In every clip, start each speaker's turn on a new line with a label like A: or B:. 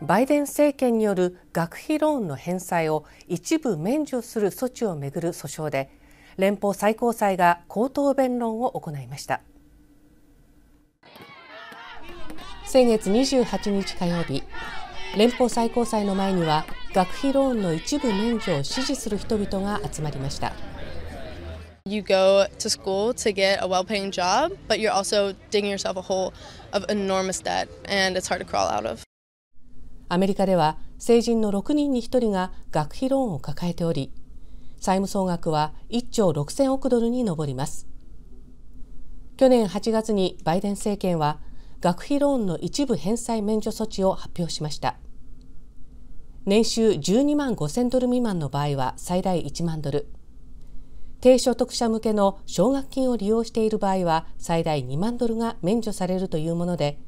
A: バイデン政権による学費ローンの返済を一部免除する措置をめぐる訴訟で連邦最高裁が口頭弁論を行いました先月28日火曜日連邦最高裁の前には学費ローンの一部免除を支持する人々が集まりました you go to school to get a well paying job, but you're also digging yourself a hole of enormous debt, and it's hard to crawl out of. アメリカでは成人の6人に1人が学費ローンを抱えており債務総額は1兆6000億ドルに上ります去年8月にバイデン政権は学費ローンの一部返済免除措置を発表しました年収12万5000ドル未満の場合は最大1万ドル低所得者向けの奨学金を利用している場合は最大2万ドルが免除されるというもので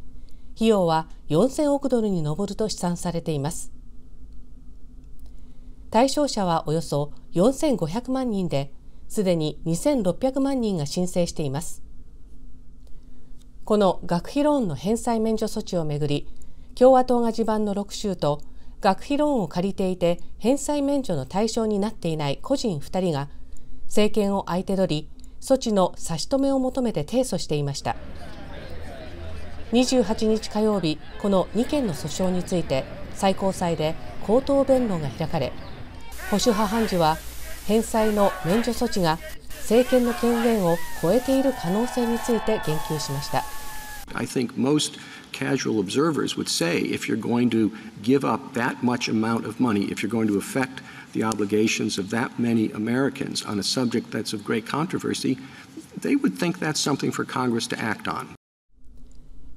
A: 費用は4000億ドルに上ると試算されています対象者はおよそ4500万人ですでに2600万人が申請していますこの学費ローンの返済免除措置をめぐり共和党が地盤の6州と学費ローンを借りていて返済免除の対象になっていない個人2人が政権を相手取り措置の差し止めを求めて提訴していました。28日火曜日この2件の訴訟について最高裁で口頭弁論が開かれ保守派判事は返済の免除措置が政権の権限を超えている可能性について言及
B: しました。I think most casual observers would say if you're going to give up that much amount of money, if you're going to affect the obligations of that many Americans on a subject that's of great controversy, they would think that's something for Congress to act on.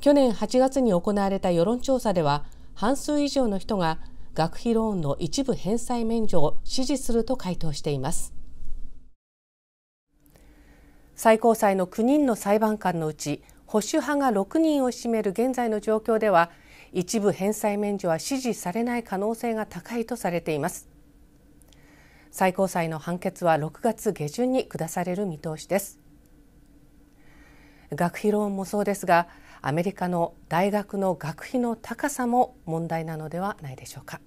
A: 去年8月に行われた世論調査では半数以上の人が学費ローンの一部返済免除を支持すると回答しています最高裁の9人の裁判官のうち保守派が6人を占める現在の状況では一部返済免除は支持されない可能性が高いとされています最高裁の判決は6月下旬に下される見通しです学費ローンもそうですがアメリカの大学の学費の高さも問題なのではないでしょうか。